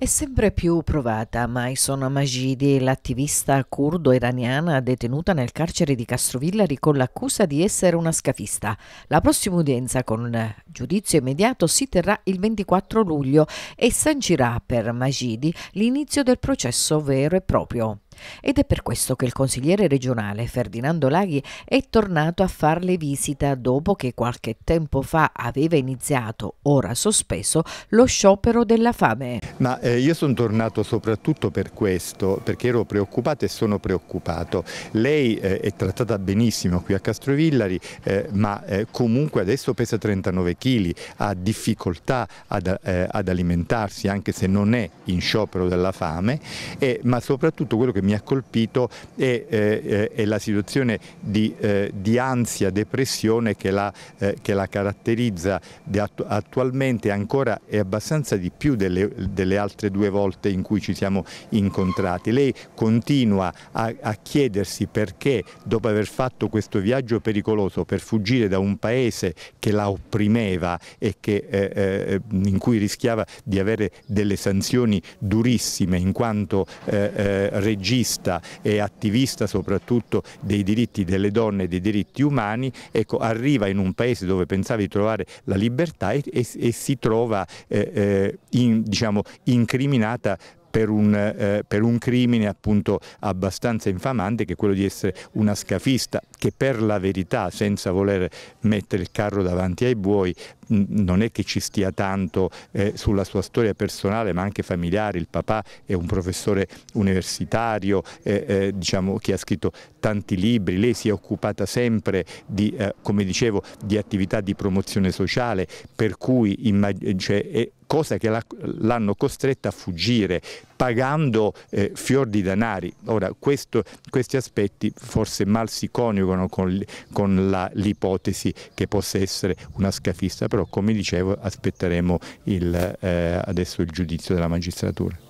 È sempre più provata Maison Amagidi, l'attivista curdo-iraniana detenuta nel carcere di Castrovillari con l'accusa di essere una scafista. La prossima udienza con giudizio immediato si terrà il 24 luglio e sancirà per Magidi l'inizio del processo vero e proprio. Ed è per questo che il consigliere regionale Ferdinando Laghi è tornato a farle visita dopo che qualche tempo fa aveva iniziato, ora sospeso, lo sciopero della fame. Ma eh, io sono tornato soprattutto per questo, perché ero preoccupato e sono preoccupato. Lei eh, è trattata benissimo qui a Castrovillari, eh, ma eh, comunque adesso pesa 39 kg, ha difficoltà ad, eh, ad, alimentarsi anche se non è in sciopero della fame, ma soprattutto quello che mi mi ha colpito è, eh, è eh, la situazione di, eh, di, ansia, depressione che la, eh, che la caratterizza attualmente ancora e abbastanza di più delle, delle, altre due volte in cui ci siamo incontrati. Lei continua a, a chiedersi perché dopo aver fatto questo viaggio pericoloso per fuggire da un paese che la opprimeva e che, eh, eh in cui rischiava di avere delle sanzioni durissime in quanto eh, eh, regime attivista e attivista soprattutto dei diritti delle donne e dei diritti umani, ecco, arriva in un paese dove pensava di trovare la libertà e, e, e si trova eh, eh, in, diciamo, incriminata per un, eh, per un, crimine appunto abbastanza infamante che è quello di essere una scafista che per la verità senza voler mettere il carro davanti ai buoi non è che ci stia tanto eh, sulla sua storia personale ma anche familiare, il papà è un professore universitario eh, eh, diciamo, che ha scritto tanti libri, lei si è occupata sempre di, eh, come dicevo, di attività di promozione sociale per cui cioè, è, cosa che l'hanno costretta a fuggire pagando eh, fior di danari. Ora questo, questi aspetti forse mal si coniugano con, con l'ipotesi che possa essere una scafista, però come dicevo aspetteremo il, eh, adesso il giudizio della magistratura.